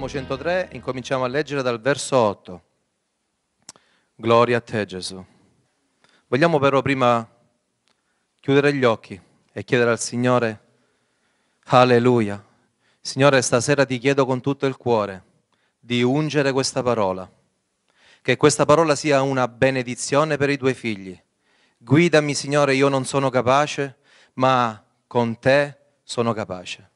Salmo 103, incominciamo a leggere dal verso 8. Gloria a te Gesù. Vogliamo però prima chiudere gli occhi e chiedere al Signore, alleluia, Signore stasera ti chiedo con tutto il cuore di ungere questa parola, che questa parola sia una benedizione per i tuoi figli. Guidami Signore, io non sono capace, ma con te sono capace.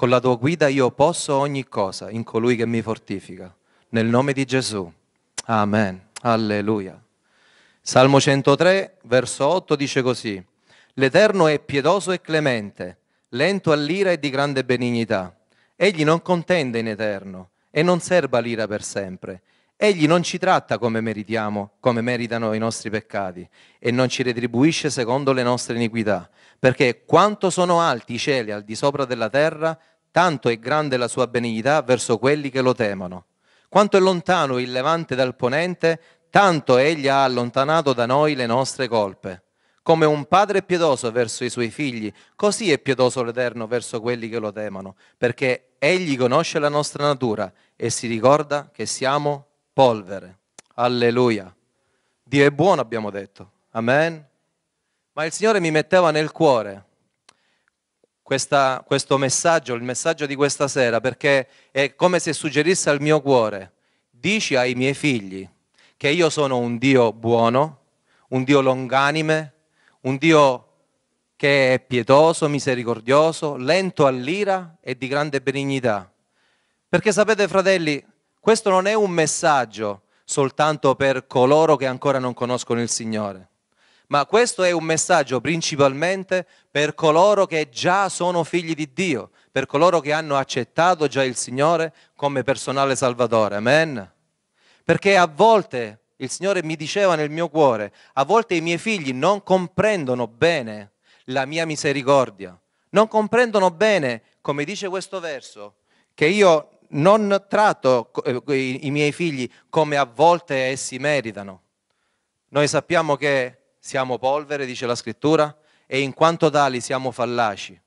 Con la tua guida io posso ogni cosa in colui che mi fortifica. Nel nome di Gesù. Amen. Alleluia. Salmo 103, verso 8 dice così. L'Eterno è piedoso e clemente, lento all'ira e di grande benignità. Egli non contende in eterno e non serba l'ira per sempre. Egli non ci tratta come meritiamo, come meritano i nostri peccati, e non ci retribuisce secondo le nostre iniquità, perché quanto sono alti i cieli al di sopra della terra, tanto è grande la sua benignità verso quelli che lo temono. Quanto è lontano il levante dal ponente, tanto egli ha allontanato da noi le nostre colpe. Come un padre è pietoso verso i suoi figli, così è pietoso l'Eterno verso quelli che lo temono, perché egli conosce la nostra natura e si ricorda che siamo polvere. Alleluia. Dio è buono, abbiamo detto. Amen. Ma il Signore mi metteva nel cuore questa, questo messaggio, il messaggio di questa sera, perché è come se suggerisse al mio cuore, dici ai miei figli che io sono un Dio buono, un Dio longanime, un Dio che è pietoso, misericordioso, lento all'ira e di grande benignità. Perché sapete fratelli, questo non è un messaggio soltanto per coloro che ancora non conoscono il Signore ma questo è un messaggio principalmente per coloro che già sono figli di Dio, per coloro che hanno accettato già il Signore come personale Salvatore. Amen. Perché a volte il Signore mi diceva nel mio cuore, a volte i miei figli non comprendono bene la mia misericordia, non comprendono bene, come dice questo verso, che io non tratto eh, i miei figli come a volte essi meritano. Noi sappiamo che siamo polvere, dice la scrittura, e in quanto tali siamo fallaci.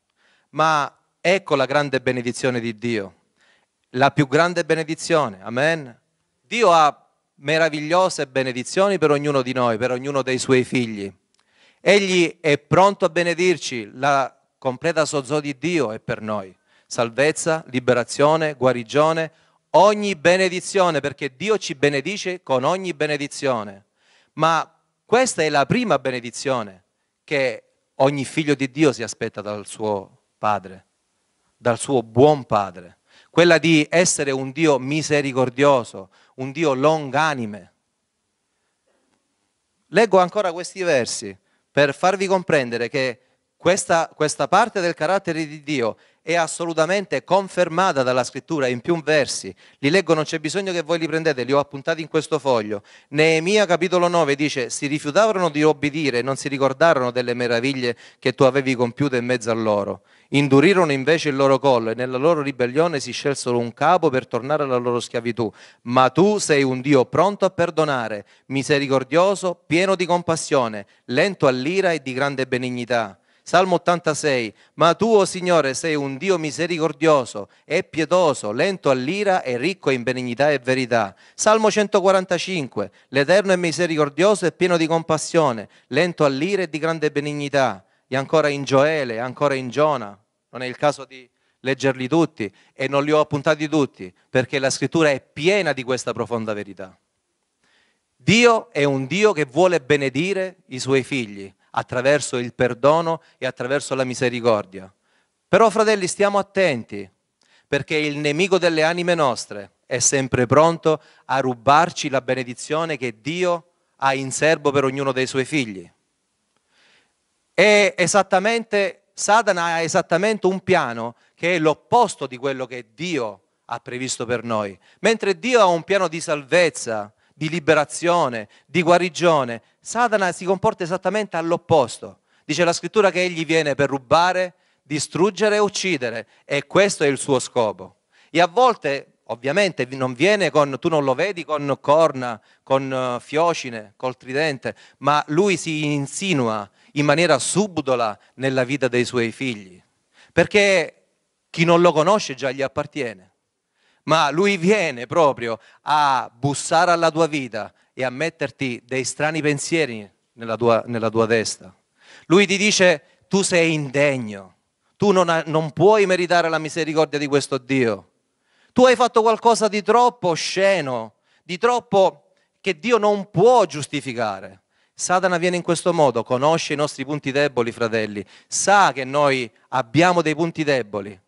Ma ecco la grande benedizione di Dio, la più grande benedizione, amen. Dio ha meravigliose benedizioni per ognuno di noi, per ognuno dei suoi figli. Egli è pronto a benedirci, la completa sozzo di Dio è per noi. Salvezza, liberazione, guarigione, ogni benedizione, perché Dio ci benedice con ogni benedizione. Ma questa è la prima benedizione che ogni figlio di Dio si aspetta dal suo padre, dal suo buon padre, quella di essere un Dio misericordioso, un Dio longanime. Leggo ancora questi versi per farvi comprendere che questa, questa parte del carattere di Dio è assolutamente confermata dalla scrittura in più versi. Li leggo, non c'è bisogno che voi li prendete, li ho appuntati in questo foglio. Neemia capitolo 9 dice, si rifiutarono di obbedire, non si ricordarono delle meraviglie che tu avevi compiute in mezzo a loro. Indurirono invece il loro collo e nella loro ribellione si scelsero un capo per tornare alla loro schiavitù. Ma tu sei un Dio pronto a perdonare, misericordioso, pieno di compassione, lento all'ira e di grande benignità Salmo 86, ma tu, o oh Signore, sei un Dio misericordioso e pietoso, lento all'ira e ricco in benignità e verità. Salmo 145, l'Eterno è misericordioso e pieno di compassione, lento all'ira e di grande benignità. E ancora in Gioele, ancora in Giona, non è il caso di leggerli tutti e non li ho appuntati tutti, perché la scrittura è piena di questa profonda verità. Dio è un Dio che vuole benedire i suoi figli, attraverso il perdono e attraverso la misericordia. Però fratelli stiamo attenti perché il nemico delle anime nostre è sempre pronto a rubarci la benedizione che Dio ha in serbo per ognuno dei suoi figli. E esattamente, Satana ha esattamente un piano che è l'opposto di quello che Dio ha previsto per noi. Mentre Dio ha un piano di salvezza, di liberazione, di guarigione. Satana si comporta esattamente all'opposto. Dice la scrittura che egli viene per rubare, distruggere e uccidere e questo è il suo scopo. E a volte, ovviamente, non viene con, tu non lo vedi con corna, con eh, fiocine, col tridente, ma lui si insinua in maniera subdola nella vita dei suoi figli, perché chi non lo conosce già gli appartiene ma lui viene proprio a bussare alla tua vita e a metterti dei strani pensieri nella tua, nella tua testa. Lui ti dice tu sei indegno, tu non, ha, non puoi meritare la misericordia di questo Dio. Tu hai fatto qualcosa di troppo sceno, di troppo che Dio non può giustificare. Satana viene in questo modo, conosce i nostri punti deboli, fratelli, sa che noi abbiamo dei punti deboli,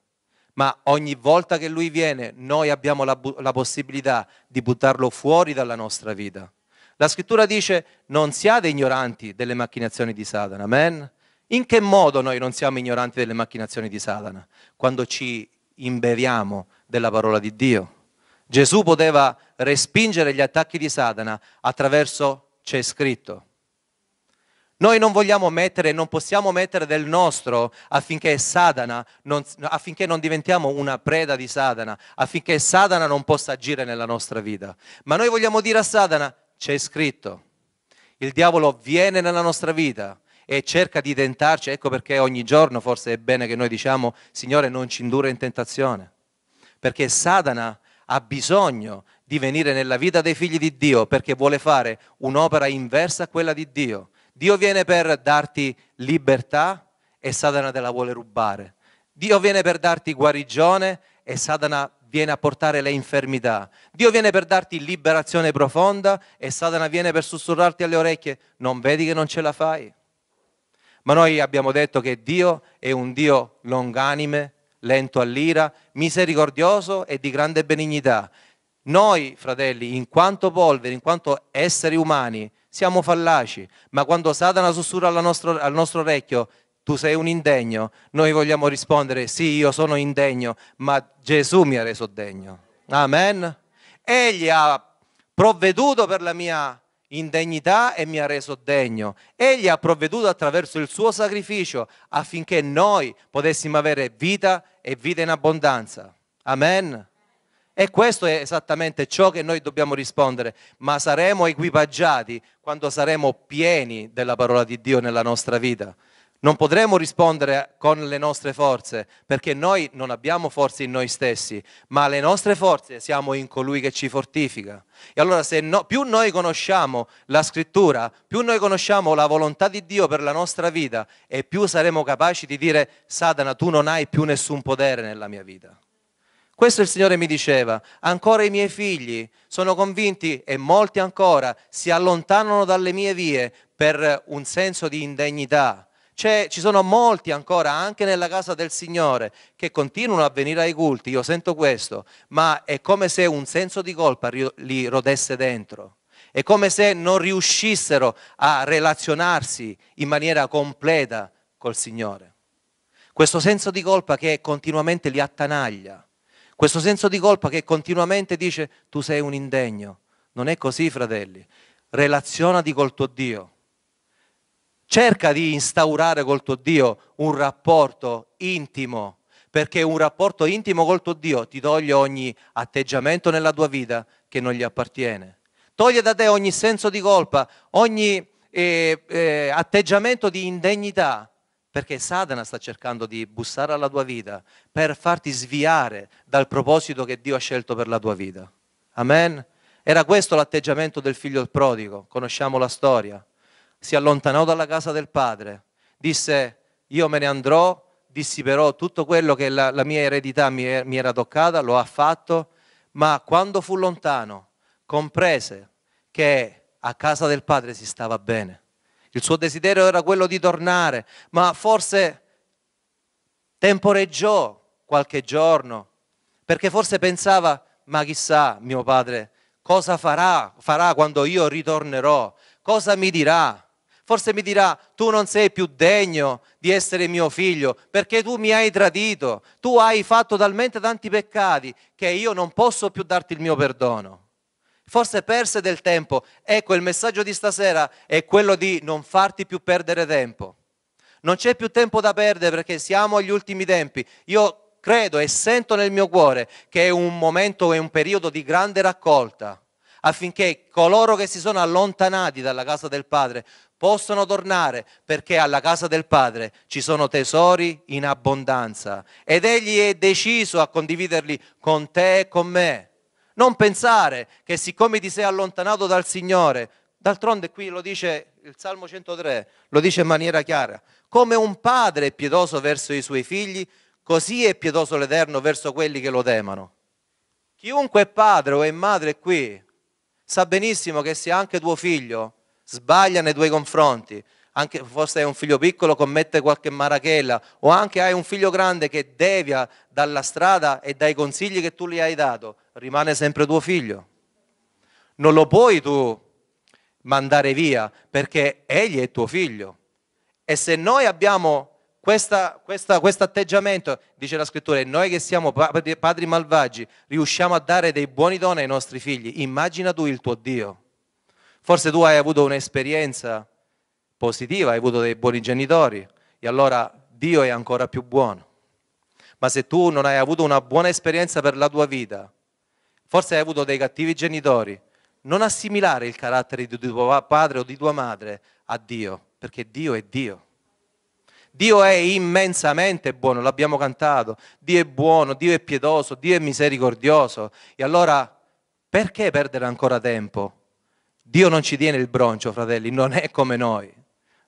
ma ogni volta che lui viene noi abbiamo la, la possibilità di buttarlo fuori dalla nostra vita. La scrittura dice non siate ignoranti delle macchinazioni di Satana, amen? In che modo noi non siamo ignoranti delle macchinazioni di Satana? Quando ci imbeviamo della parola di Dio. Gesù poteva respingere gli attacchi di Satana attraverso, c'è scritto, noi non vogliamo mettere, non possiamo mettere del nostro affinché Satana, non, affinché non diventiamo una preda di Satana, affinché Satana non possa agire nella nostra vita. Ma noi vogliamo dire a Satana, c'è scritto, il diavolo viene nella nostra vita e cerca di tentarci, ecco perché ogni giorno forse è bene che noi diciamo, Signore non ci indurre in tentazione, perché Satana ha bisogno di venire nella vita dei figli di Dio perché vuole fare un'opera inversa a quella di Dio Dio viene per darti libertà e Satana te la vuole rubare. Dio viene per darti guarigione e Satana viene a portare le infermità. Dio viene per darti liberazione profonda e Satana viene per sussurrarti alle orecchie, non vedi che non ce la fai? Ma noi abbiamo detto che Dio è un Dio longanime, lento all'ira, misericordioso e di grande benignità. Noi, fratelli, in quanto polvere, in quanto esseri umani, siamo fallaci, ma quando Satana sussurra nostro, al nostro orecchio, tu sei un indegno, noi vogliamo rispondere, sì, io sono indegno, ma Gesù mi ha reso degno. Amen. Egli ha provveduto per la mia indegnità e mi ha reso degno. Egli ha provveduto attraverso il suo sacrificio affinché noi potessimo avere vita e vita in abbondanza. Amen. E questo è esattamente ciò che noi dobbiamo rispondere, ma saremo equipaggiati quando saremo pieni della parola di Dio nella nostra vita. Non potremo rispondere con le nostre forze, perché noi non abbiamo forze in noi stessi, ma le nostre forze siamo in colui che ci fortifica. E allora no, più noi conosciamo la scrittura, più noi conosciamo la volontà di Dio per la nostra vita e più saremo capaci di dire Satana, tu non hai più nessun potere nella mia vita. Questo il Signore mi diceva, ancora i miei figli sono convinti e molti ancora si allontanano dalle mie vie per un senso di indegnità. C'è, ci sono molti ancora, anche nella casa del Signore, che continuano a venire ai culti, io sento questo, ma è come se un senso di colpa li rodesse dentro. È come se non riuscissero a relazionarsi in maniera completa col Signore. Questo senso di colpa che continuamente li attanaglia questo senso di colpa che continuamente dice tu sei un indegno. Non è così, fratelli. Relazionati col tuo Dio. Cerca di instaurare col tuo Dio un rapporto intimo, perché un rapporto intimo col tuo Dio ti toglie ogni atteggiamento nella tua vita che non gli appartiene. Toglie da te ogni senso di colpa, ogni eh, eh, atteggiamento di indegnità perché Satana sta cercando di bussare alla tua vita per farti sviare dal proposito che Dio ha scelto per la tua vita. Amen? Era questo l'atteggiamento del figlio prodigo, conosciamo la storia. Si allontanò dalla casa del padre, disse io me ne andrò, dissiperò tutto quello che la, la mia eredità mi, mi era toccata, lo ha fatto, ma quando fu lontano comprese che a casa del padre si stava bene il suo desiderio era quello di tornare, ma forse temporeggiò qualche giorno, perché forse pensava, ma chissà mio padre cosa farà, farà quando io ritornerò, cosa mi dirà. Forse mi dirà, tu non sei più degno di essere mio figlio perché tu mi hai tradito, tu hai fatto talmente tanti peccati che io non posso più darti il mio perdono forse perse del tempo. Ecco, il messaggio di stasera è quello di non farti più perdere tempo. Non c'è più tempo da perdere perché siamo agli ultimi tempi. Io credo e sento nel mio cuore che è un momento e un periodo di grande raccolta affinché coloro che si sono allontanati dalla casa del Padre possano tornare perché alla casa del Padre ci sono tesori in abbondanza ed Egli è deciso a condividerli con te e con me. Non pensare che siccome ti sei allontanato dal Signore, d'altronde qui lo dice il Salmo 103, lo dice in maniera chiara, come un padre è pietoso verso i suoi figli, così è pietoso l'Eterno verso quelli che lo temono. Chiunque è padre o è madre qui sa benissimo che se anche tuo figlio sbaglia nei tuoi confronti, anche forse hai un figlio piccolo, commette qualche marachella, o anche hai un figlio grande che devia dalla strada e dai consigli che tu gli hai dato, rimane sempre tuo figlio. Non lo puoi tu mandare via perché egli è tuo figlio. E se noi abbiamo questo atteggiamento, dice la scrittura, e noi che siamo padri malvagi riusciamo a dare dei buoni doni ai nostri figli, immagina tu il tuo Dio. Forse tu hai avuto un'esperienza positiva, hai avuto dei buoni genitori e allora Dio è ancora più buono. Ma se tu non hai avuto una buona esperienza per la tua vita, Forse hai avuto dei cattivi genitori. Non assimilare il carattere di tuo padre o di tua madre a Dio, perché Dio è Dio. Dio è immensamente buono, l'abbiamo cantato. Dio è buono, Dio è pietoso, Dio è misericordioso. E allora perché perdere ancora tempo? Dio non ci tiene il broncio, fratelli, non è come noi,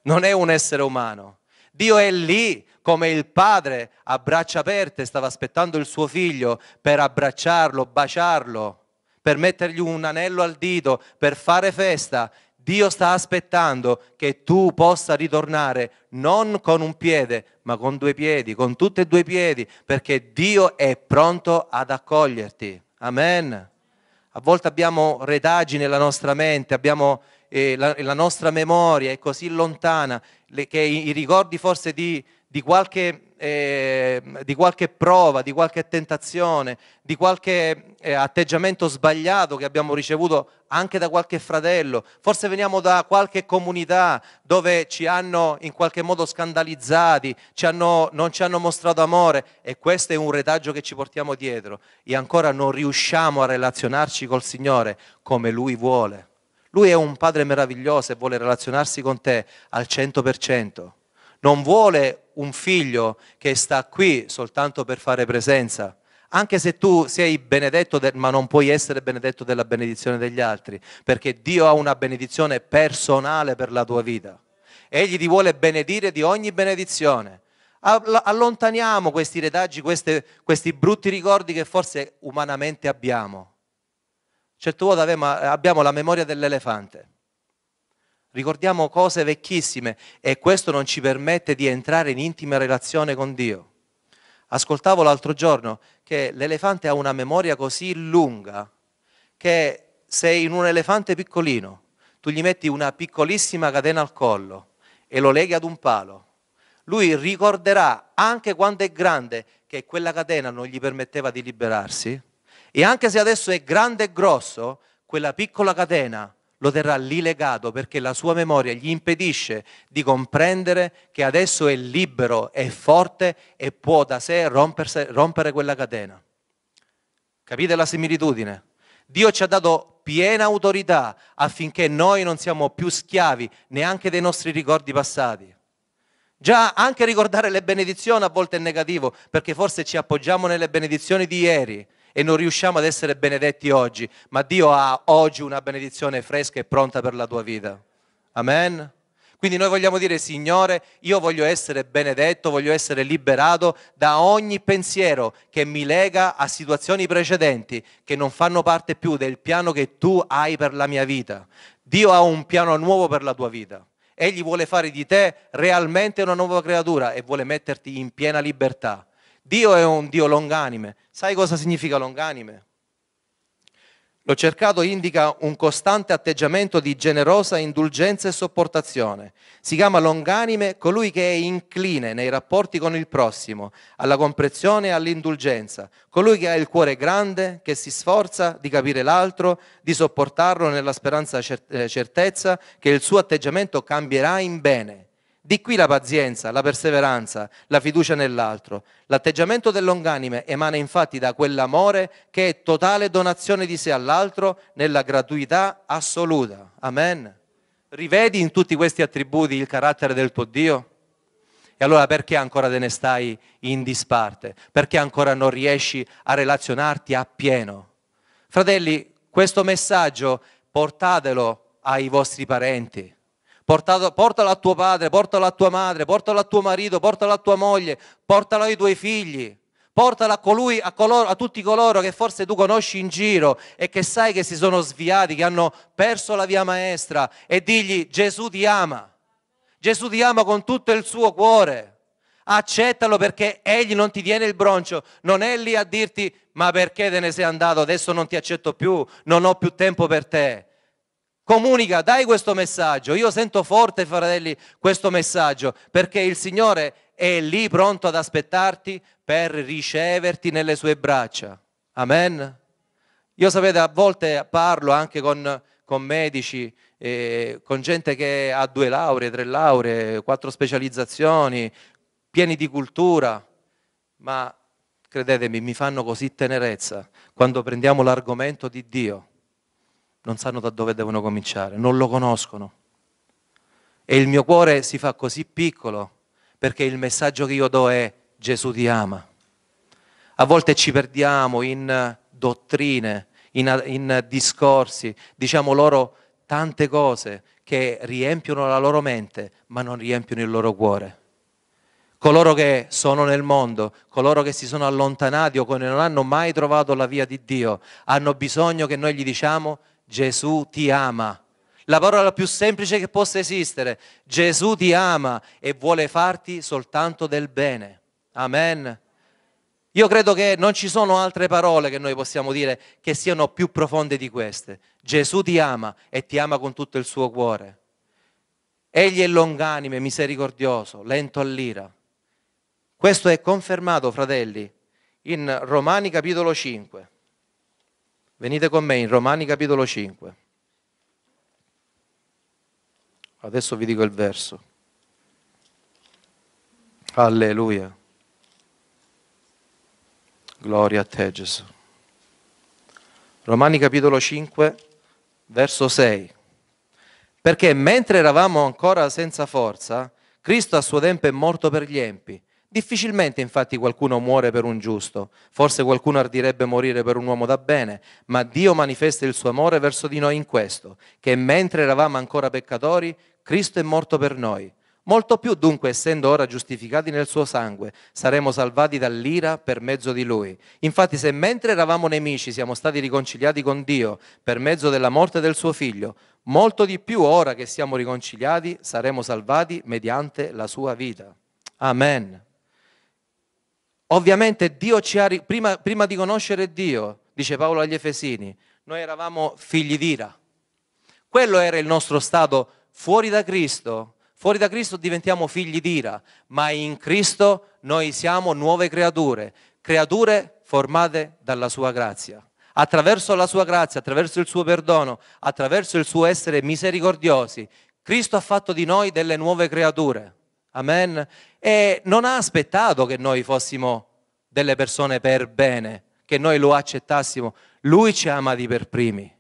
non è un essere umano. Dio è lì come il padre a braccia aperte stava aspettando il suo figlio per abbracciarlo, baciarlo, per mettergli un anello al dito, per fare festa. Dio sta aspettando che tu possa ritornare non con un piede, ma con due piedi, con tutti e due i piedi, perché Dio è pronto ad accoglierti. Amen. A volte abbiamo retaggi nella nostra mente, abbiamo, eh, la, la nostra memoria è così lontana le, che i, i ricordi forse di, di qualche, eh, di qualche, prova, di qualche tentazione, di qualche eh, atteggiamento sbagliato che abbiamo ricevuto anche da qualche fratello, forse veniamo da qualche comunità dove ci hanno in qualche modo scandalizzati, ci hanno, non ci hanno mostrato amore e questo è un retaggio che ci portiamo dietro e ancora non riusciamo a relazionarci col Signore come Lui vuole. Lui è un padre meraviglioso e vuole relazionarsi con te al 100%. Non vuole un figlio che sta qui soltanto per fare presenza. Anche se tu sei benedetto, ma non puoi essere benedetto della benedizione degli altri, perché Dio ha una benedizione personale per la tua vita. Egli ti vuole benedire di ogni benedizione. Allontaniamo questi retaggi, queste, questi brutti ricordi che forse umanamente abbiamo Certe volte eh, abbiamo la memoria dell'elefante, ricordiamo cose vecchissime e questo non ci permette di entrare in intima relazione con Dio. Ascoltavo l'altro giorno che l'elefante ha una memoria così lunga che se in un elefante piccolino tu gli metti una piccolissima catena al collo e lo leghi ad un palo, lui ricorderà anche quando è grande che quella catena non gli permetteva di liberarsi e anche se adesso è grande e grosso, quella piccola catena lo terrà lì legato perché la sua memoria gli impedisce di comprendere che adesso è libero, è forte e può da sé romperse, rompere quella catena. Capite la similitudine? Dio ci ha dato piena autorità affinché noi non siamo più schiavi neanche dei nostri ricordi passati. Già anche ricordare le benedizioni a volte è negativo perché forse ci appoggiamo nelle benedizioni di ieri, e non riusciamo ad essere benedetti oggi, ma Dio ha oggi una benedizione fresca e pronta per la tua vita. Amen. Quindi noi vogliamo dire, Signore, io voglio essere benedetto, voglio essere liberato da ogni pensiero che mi lega a situazioni precedenti che non fanno parte più del piano che tu hai per la mia vita. Dio ha un piano nuovo per la tua vita. Egli vuole fare di te realmente una nuova creatura e vuole metterti in piena libertà. Dio è un Dio longanime. Sai cosa significa longanime? L'ho cercato indica un costante atteggiamento di generosa indulgenza e sopportazione. Si chiama longanime colui che è incline nei rapporti con il prossimo, alla comprensione e all'indulgenza, colui che ha il cuore grande, che si sforza di capire l'altro, di sopportarlo nella speranza certezza che il suo atteggiamento cambierà in bene di qui la pazienza, la perseveranza, la fiducia nell'altro. L'atteggiamento dell'onganime emana infatti da quell'amore che è totale donazione di sé all'altro nella gratuità assoluta. Amen. Rivedi in tutti questi attributi il carattere del tuo Dio? E allora perché ancora te ne stai in disparte? Perché ancora non riesci a relazionarti appieno? Fratelli, questo messaggio portatelo ai vostri parenti Portato, portalo a tuo padre, portalo a tua madre, portalo a tuo marito, portalo a tua moglie, portalo ai tuoi figli. portalo a, colui, a, coloro, a tutti coloro che forse tu conosci in giro e che sai che si sono sviati, che hanno perso la via maestra e digli Gesù ti ama, Gesù ti ama con tutto il suo cuore accettalo perché egli non ti tiene il broncio, non è lì a dirti ma perché te ne sei andato, adesso non ti accetto più, non ho più tempo per te. Comunica, dai questo messaggio. Io sento forte, fratelli, questo messaggio, perché il Signore è lì pronto ad aspettarti per riceverti nelle sue braccia. Amen. Io sapete, a volte parlo anche con, con medici, eh, con gente che ha due lauree, tre lauree, quattro specializzazioni, pieni di cultura, ma credetemi, mi fanno così tenerezza quando prendiamo l'argomento di Dio non sanno da dove devono cominciare, non lo conoscono. E il mio cuore si fa così piccolo perché il messaggio che io do è Gesù ti ama. A volte ci perdiamo in dottrine, in, in discorsi, diciamo loro tante cose che riempiono la loro mente ma non riempiono il loro cuore coloro che sono nel mondo, coloro che si sono allontanati o che non hanno mai trovato la via di Dio, hanno bisogno che noi gli diciamo Gesù ti ama. La parola più semplice che possa esistere. Gesù ti ama e vuole farti soltanto del bene. Amen. Io credo che non ci sono altre parole che noi possiamo dire che siano più profonde di queste. Gesù ti ama e ti ama con tutto il suo cuore. Egli è longanime, misericordioso, lento all'ira. Questo è confermato, fratelli, in Romani capitolo 5. Venite con me in Romani capitolo 5. Adesso vi dico il verso. Alleluia. Gloria a te Gesù. Romani capitolo 5, verso 6. Perché mentre eravamo ancora senza forza, Cristo a suo tempo è morto per gli empi. Difficilmente infatti qualcuno muore per un giusto, forse qualcuno ardirebbe morire per un uomo da bene, ma Dio manifesta il suo amore verso di noi in questo, che mentre eravamo ancora peccatori, Cristo è morto per noi. Molto più dunque, essendo ora giustificati nel suo sangue, saremo salvati dall'ira per mezzo di lui. Infatti, se mentre eravamo nemici siamo stati riconciliati con Dio per mezzo della morte del suo figlio, molto di più ora che siamo riconciliati saremo salvati mediante la sua vita. Amen. Ovviamente Dio ci ha, prima, prima di conoscere Dio, dice Paolo agli Efesini, noi eravamo figli d'ira. Quello era il nostro stato fuori da Cristo. Fuori da Cristo diventiamo figli d'ira, ma in Cristo noi siamo nuove creature, creature formate dalla sua grazia. Attraverso la sua grazia, attraverso il suo perdono, attraverso il suo essere misericordiosi, Cristo ha fatto di noi delle nuove creature. Amen. E non ha aspettato che noi fossimo delle persone per bene, che noi lo accettassimo. Lui ci ama di per primi.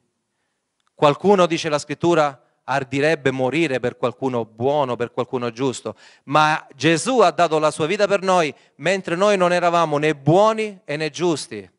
Qualcuno, dice la scrittura, ardirebbe morire per qualcuno buono, per qualcuno giusto, ma Gesù ha dato la sua vita per noi mentre noi non eravamo né buoni né giusti.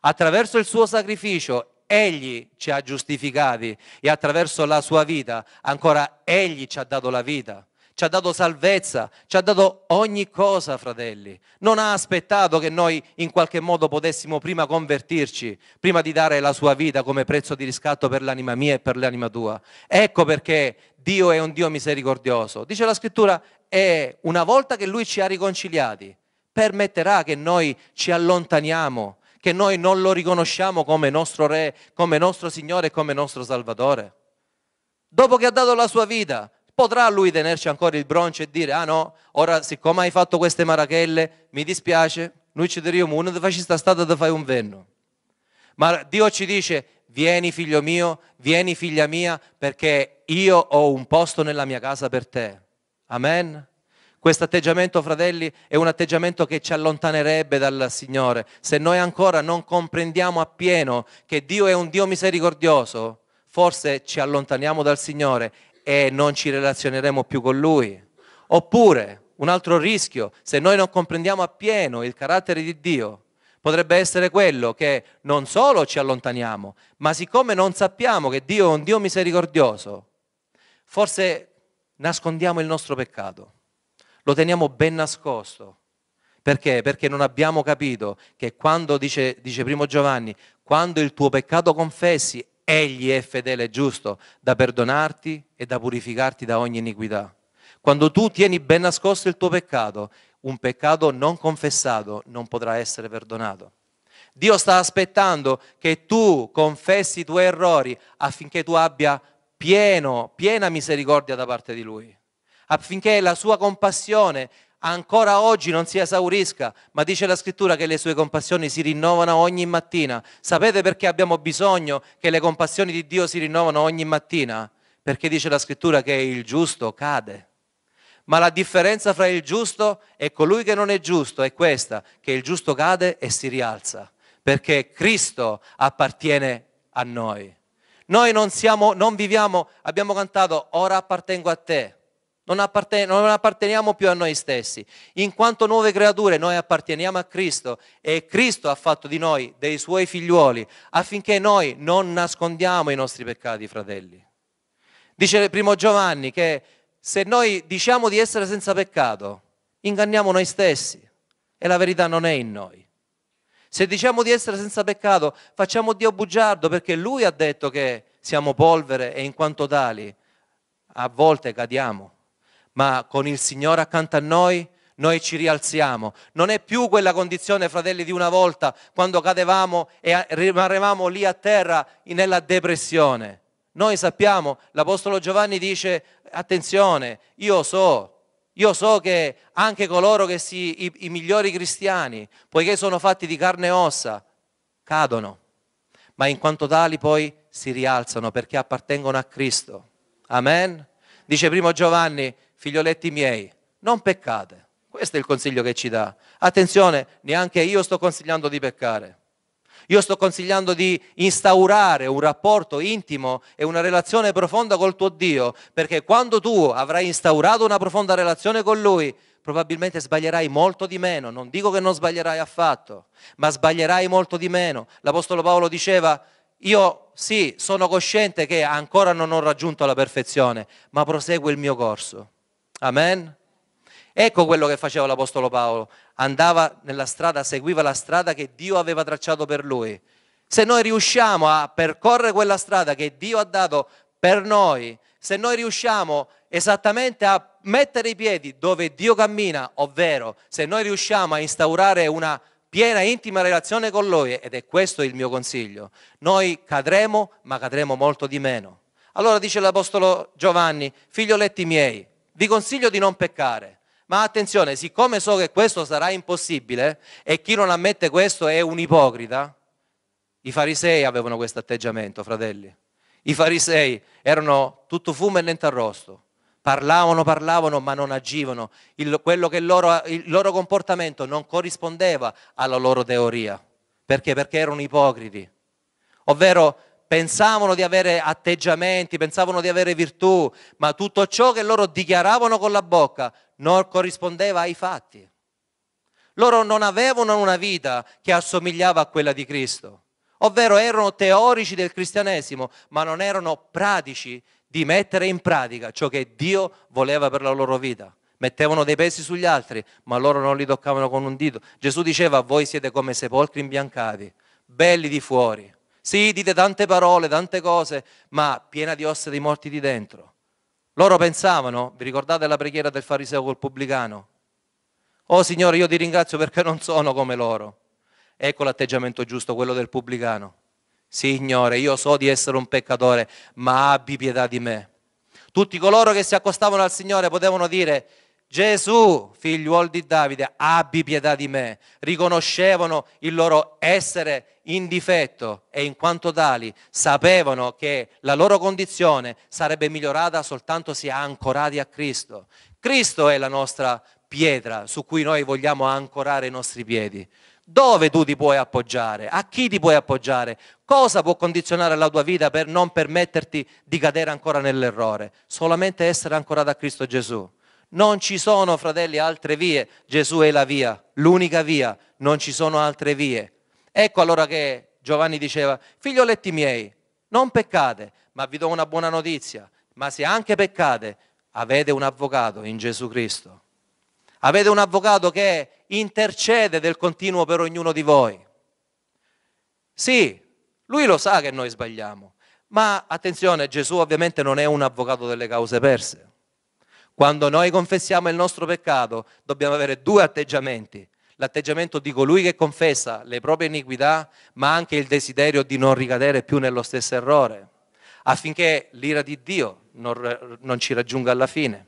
Attraverso il suo sacrificio Egli ci ha giustificati e attraverso la sua vita ancora Egli ci ha dato la vita ci ha dato salvezza, ci ha dato ogni cosa, fratelli. Non ha aspettato che noi in qualche modo potessimo prima convertirci, prima di dare la sua vita come prezzo di riscatto per l'anima mia e per l'anima tua. Ecco perché Dio è un Dio misericordioso. Dice la scrittura, e una volta che Lui ci ha riconciliati, permetterà che noi ci allontaniamo, che noi non lo riconosciamo come nostro Re, come nostro Signore e come nostro Salvatore. Dopo che ha dato la sua vita, potrà lui tenerci ancora il broncio e dire, ah no, ora siccome hai fatto queste marachelle, mi dispiace, noi ci diremo, non ti facci sta strada, ti fai un venno. Ma Dio ci dice, vieni figlio mio, vieni figlia mia, perché io ho un posto nella mia casa per te. Amen. Questo atteggiamento, fratelli, è un atteggiamento che ci allontanerebbe dal Signore. Se noi ancora non comprendiamo appieno che Dio è un Dio misericordioso, forse ci allontaniamo dal Signore e non ci relazioneremo più con lui. Oppure, un altro rischio, se noi non comprendiamo appieno il carattere di Dio, potrebbe essere quello che non solo ci allontaniamo, ma siccome non sappiamo che Dio è un Dio misericordioso, forse nascondiamo il nostro peccato, lo teniamo ben nascosto. Perché? Perché non abbiamo capito che quando dice, dice primo Giovanni, quando il tuo peccato confessi Egli è fedele e giusto da perdonarti e da purificarti da ogni iniquità. Quando tu tieni ben nascosto il tuo peccato, un peccato non confessato non potrà essere perdonato. Dio sta aspettando che tu confessi i tuoi errori affinché tu abbia pieno, piena misericordia da parte di Lui, affinché la sua compassione ancora oggi non si esaurisca, ma dice la scrittura che le sue compassioni si rinnovano ogni mattina. Sapete perché abbiamo bisogno che le compassioni di Dio si rinnovano ogni mattina? Perché dice la scrittura che il giusto cade. Ma la differenza fra il giusto e colui che non è giusto è questa, che il giusto cade e si rialza, perché Cristo appartiene a noi. Noi non siamo, non viviamo, abbiamo cantato, ora appartengo a te non, apparten- non apparteniamo più a noi stessi. In quanto nuove creature noi apparteniamo a Cristo e Cristo ha fatto di noi dei suoi figliuoli affinché noi non nascondiamo i nostri peccati, fratelli. Dice il primo Giovanni che se noi diciamo di essere senza peccato, inganniamo noi stessi e la verità non è in noi. Se diciamo di essere senza peccato, facciamo Dio bugiardo perché Lui ha detto che siamo polvere e in quanto tali a volte cadiamo ma con il Signore accanto a noi noi ci rialziamo. Non è più quella condizione, fratelli, di una volta quando cadevamo e rimanevamo lì a terra nella depressione. Noi sappiamo, l'Apostolo Giovanni dice, attenzione, io so, io so che anche coloro che si, i, i migliori cristiani, poiché sono fatti di carne e ossa, cadono, ma in quanto tali poi si rialzano perché appartengono a Cristo. Amen? Dice primo Giovanni, figlioletti miei, non peccate. Questo è il consiglio che ci dà. Attenzione, neanche io sto consigliando di peccare. Io sto consigliando di instaurare un rapporto intimo e una relazione profonda col tuo Dio, perché quando tu avrai instaurato una profonda relazione con Lui, probabilmente sbaglierai molto di meno. Non dico che non sbaglierai affatto, ma sbaglierai molto di meno. L'Apostolo Paolo diceva, io sì, sono cosciente che ancora non ho raggiunto la perfezione, ma proseguo il mio corso. Amen. Ecco quello che faceva l'Apostolo Paolo. Andava nella strada, seguiva la strada che Dio aveva tracciato per lui. Se noi riusciamo a percorrere quella strada che Dio ha dato per noi, se noi riusciamo esattamente a mettere i piedi dove Dio cammina, ovvero se noi riusciamo a instaurare una piena intima relazione con Lui, ed è questo il mio consiglio, noi cadremo, ma cadremo molto di meno. Allora dice l'Apostolo Giovanni, figlioletti miei, vi consiglio di non peccare. Ma attenzione, siccome so che questo sarà impossibile e chi non ammette questo è un ipocrita, i farisei avevano questo atteggiamento, fratelli. I farisei erano tutto fumo e niente arrosto. Parlavano, parlavano, ma non agivano. Il, loro, il loro comportamento non corrispondeva alla loro teoria. Perché? Perché erano ipocriti. Ovvero pensavano di avere atteggiamenti, pensavano di avere virtù, ma tutto ciò che loro dichiaravano con la bocca non corrispondeva ai fatti. Loro non avevano una vita che assomigliava a quella di Cristo, ovvero erano teorici del cristianesimo, ma non erano pratici di mettere in pratica ciò che Dio voleva per la loro vita. Mettevano dei pesi sugli altri, ma loro non li toccavano con un dito. Gesù diceva, voi siete come sepolcri imbiancati, belli di fuori, sì, dite tante parole, tante cose, ma piena di ossa dei morti di dentro. Loro pensavano, vi ricordate la preghiera del fariseo col pubblicano? Oh Signore, io ti ringrazio perché non sono come loro. Ecco l'atteggiamento giusto, quello del pubblicano. Signore, io so di essere un peccatore, ma abbi pietà di me. Tutti coloro che si accostavano al Signore potevano dire, Gesù, figliuol di Davide, abbi pietà di me. Riconoscevano il loro essere in difetto e in quanto tali sapevano che la loro condizione sarebbe migliorata soltanto se ancorati a Cristo. Cristo è la nostra pietra su cui noi vogliamo ancorare i nostri piedi. Dove tu ti puoi appoggiare? A chi ti puoi appoggiare? Cosa può condizionare la tua vita per non permetterti di cadere ancora nell'errore? Solamente essere ancorato a Cristo Gesù. Non ci sono, fratelli, altre vie. Gesù è la via, l'unica via. Non ci sono altre vie. Ecco allora che Giovanni diceva, figlioletti miei, non peccate, ma vi do una buona notizia. Ma se anche peccate, avete un avvocato in Gesù Cristo. Avete un avvocato che intercede del continuo per ognuno di voi. Sì, lui lo sa che noi sbagliamo, ma attenzione, Gesù ovviamente non è un avvocato delle cause perse. Quando noi confessiamo il nostro peccato, dobbiamo avere due atteggiamenti. L'atteggiamento di colui che confessa le proprie iniquità, ma anche il desiderio di non ricadere più nello stesso errore, affinché l'ira di Dio non, non ci raggiunga alla fine.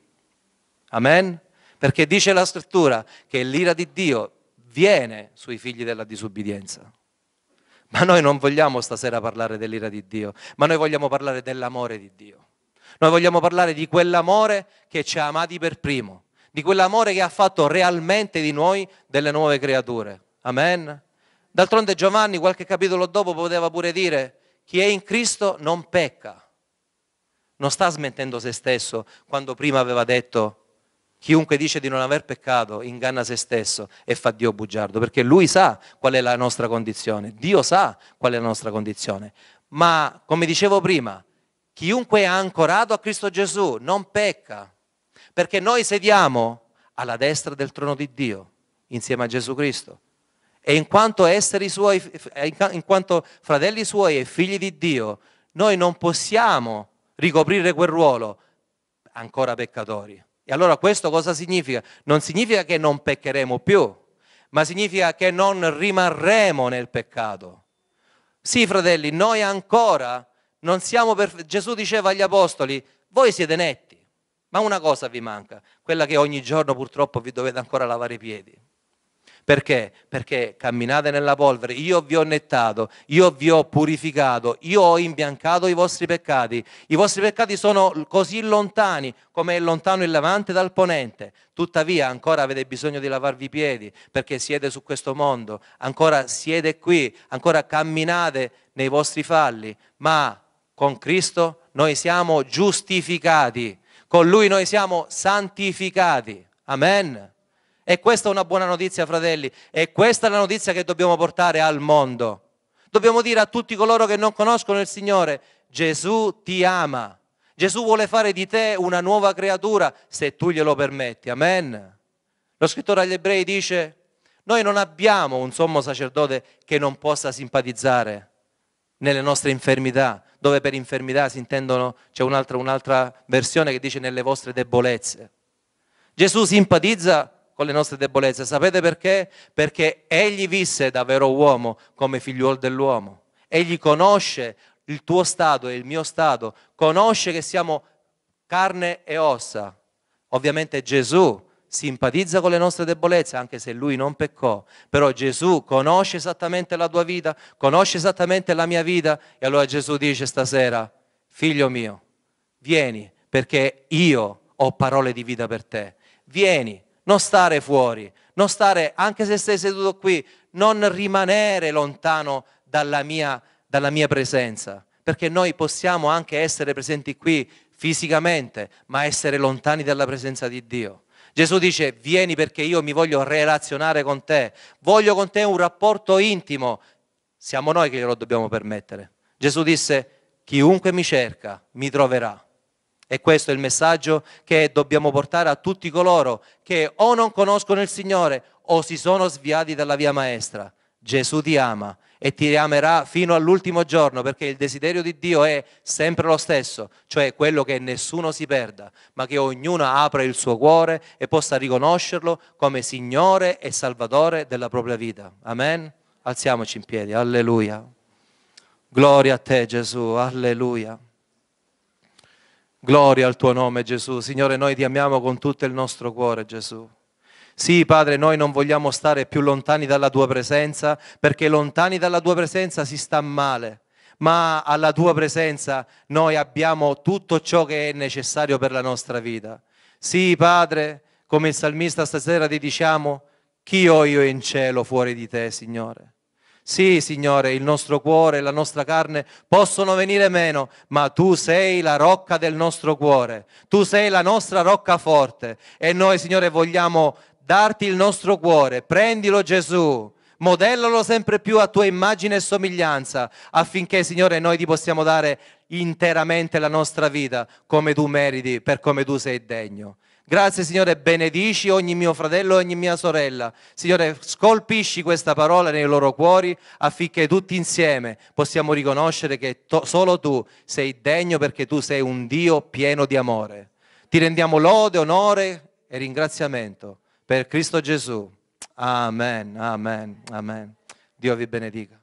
Amen? Perché dice la scrittura che l'ira di Dio viene sui figli della disobbedienza. Ma noi non vogliamo stasera parlare dell'ira di Dio, ma noi vogliamo parlare dell'amore di Dio. Noi vogliamo parlare di quell'amore che ci ha amati per primo, di quell'amore che ha fatto realmente di noi delle nuove creature. Amen. D'altronde Giovanni qualche capitolo dopo poteva pure dire chi è in Cristo non pecca. Non sta smettendo se stesso quando prima aveva detto chiunque dice di non aver peccato inganna se stesso e fa Dio bugiardo, perché lui sa qual è la nostra condizione, Dio sa qual è la nostra condizione. Ma come dicevo prima, Chiunque è ancorato a Cristo Gesù non pecca, perché noi sediamo alla destra del trono di Dio insieme a Gesù Cristo. E in quanto esseri suoi, eh, in quanto fratelli suoi e figli di Dio, noi non possiamo ricoprire quel ruolo ancora peccatori. E allora questo cosa significa? Non significa che non peccheremo più, ma significa che non rimarremo nel peccato. Sì, fratelli, noi ancora non siamo perfetti. Gesù diceva agli apostoli, voi siete netti, ma una cosa vi manca, quella che ogni giorno purtroppo vi dovete ancora lavare i piedi. Perché? Perché camminate nella polvere, io vi ho nettato, io vi ho purificato, io ho imbiancato i vostri peccati. I vostri peccati sono così lontani come è lontano il levante dal ponente. Tuttavia ancora avete bisogno di lavarvi i piedi perché siete su questo mondo, ancora siete qui, ancora camminate nei vostri falli, ma con Cristo noi siamo giustificati, con Lui noi siamo santificati. Amen. E questa è una buona notizia, fratelli, e questa è la notizia che dobbiamo portare al mondo. Dobbiamo dire a tutti coloro che non conoscono il Signore, Gesù ti ama, Gesù vuole fare di te una nuova creatura se tu glielo permetti. Amen. Lo scrittore agli ebrei dice, noi non abbiamo un sommo sacerdote che non possa simpatizzare nelle nostre infermità, dove per infermità si intendono, c'è un'altra, un'altra versione che dice nelle vostre debolezze. Gesù simpatizza con le nostre debolezze, sapete perché? Perché egli visse da vero uomo come figliuolo dell'uomo, egli conosce il tuo stato e il mio stato, conosce che siamo carne e ossa. Ovviamente Gesù simpatizza con le nostre debolezze, anche se lui non peccò, però Gesù conosce esattamente la tua vita, conosce esattamente la mia vita e allora Gesù dice stasera, figlio mio, vieni perché io ho parole di vita per te, vieni, non stare fuori, non stare, anche se sei seduto qui, non rimanere lontano dalla mia, dalla mia presenza, perché noi possiamo anche essere presenti qui fisicamente, ma essere lontani dalla presenza di Dio. Gesù dice, vieni perché io mi voglio relazionare con te, voglio con te un rapporto intimo. Siamo noi che glielo dobbiamo permettere. Gesù disse, chiunque mi cerca mi troverà. E questo è il messaggio che dobbiamo portare a tutti coloro che o non conoscono il Signore o si sono sviati dalla via maestra. Gesù ti ama e ti amerà fino all'ultimo giorno perché il desiderio di Dio è sempre lo stesso, cioè quello che nessuno si perda, ma che ognuno apra il suo cuore e possa riconoscerlo come Signore e Salvatore della propria vita. Amen. Alziamoci in piedi, alleluia. Gloria a te Gesù, alleluia. Gloria al tuo nome Gesù. Signore, noi ti amiamo con tutto il nostro cuore Gesù. Sì, Padre, noi non vogliamo stare più lontani dalla tua presenza, perché lontani dalla tua presenza si sta male, ma alla tua presenza noi abbiamo tutto ciò che è necessario per la nostra vita. Sì, Padre, come il salmista stasera ti diciamo, chi ho io in cielo fuori di te, Signore? Sì, Signore, il nostro cuore e la nostra carne possono venire meno, ma tu sei la rocca del nostro cuore, tu sei la nostra roccaforte e noi, Signore, vogliamo darti il nostro cuore. Prendilo Gesù, modellalo sempre più a tua immagine e somiglianza, affinché Signore noi ti possiamo dare interamente la nostra vita come tu meriti, per come tu sei degno. Grazie Signore, benedici ogni mio fratello e ogni mia sorella. Signore, scolpisci questa parola nei loro cuori affinché tutti insieme possiamo riconoscere che to- solo tu sei degno perché tu sei un Dio pieno di amore. Ti rendiamo lode, onore e ringraziamento per Cristo Gesù. Amen, amen, amen. Dio vi benedica.